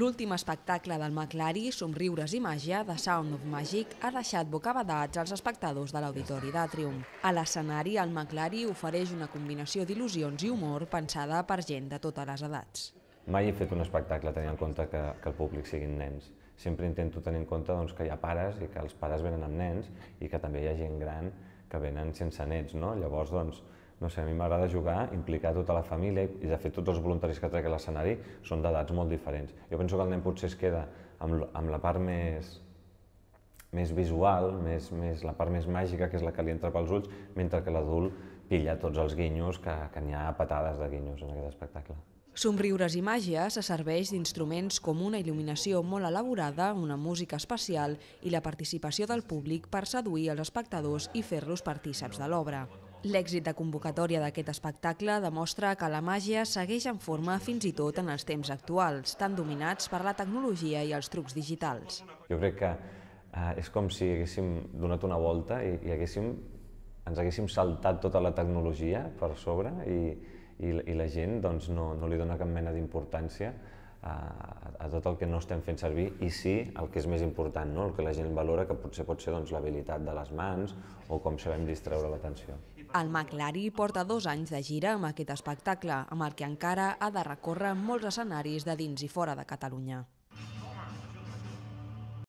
L'últim espectacle del Maclari, Somriures i màgia, de Sound of Magic, ha deixat bocabadats els espectadors de l'Auditori d'Atrium. A l'escenari, el Maclari ofereix una combinació d'il·lusions i humor pensada per gent de totes les edats. Mai he fet un espectacle tenint en compte que, que el públic siguin nens. Sempre intento tenir en compte doncs, que hi ha pares i que els pares venen amb nens i que també hi ha gent gran que venen sense nets. No? Llavors, doncs, no sé, a mi m'agrada jugar, implicar tota la família i de fet tots els voluntaris que trec a l'escenari són d'edats molt diferents. Jo penso que el nen potser es queda amb, amb la part més, més visual, més, més, la part més màgica, que és la que li entra pels ulls, mentre que l'adult pilla tots els guinyos, que, que n'hi ha patades de guinyos en aquest espectacle. Somriures i màgia se serveix d'instruments com una il·luminació molt elaborada, una música especial i la participació del públic per seduir els espectadors i fer-los partíceps de l'obra. L'èxit de convocatòria d'aquest espectacle demostra que la màgia segueix en forma fins i tot en els temps actuals, tan dominats per la tecnologia i els trucs digitals. Jo crec que eh, és com si haguéssim donat una volta i, i haguéssim, ens haguéssim saltat tota la tecnologia per sobre i, i, i la gent doncs, no, no li dona cap mena d'importància a, a tot el que no estem fent servir i sí el que és més important, no? el que la gent valora, que potser pot ser doncs, l'habilitat de les mans o com sabem distreure l'atenció. El McLari porta dos anys de gira amb aquest espectacle, amb el que encara ha de recórrer molts escenaris de dins i fora de Catalunya.